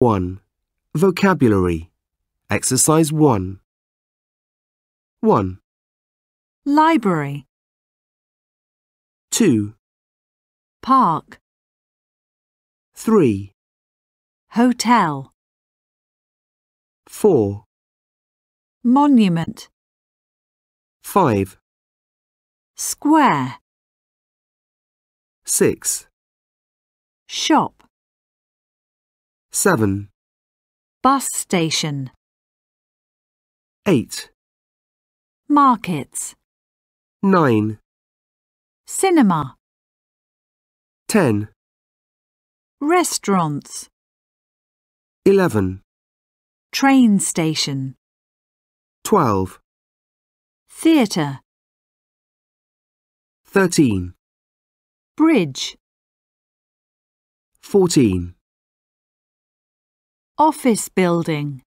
1. Vocabulary. Exercise 1. 1. Library. 2. Park. 3. Hotel. 4. Monument. 5. Square. 6. Shop. 7. Bus station. 8. Markets. 9. Cinema. 10. Restaurants. 11. Train station. 12. Theatre. 13. Bridge. 14. Office building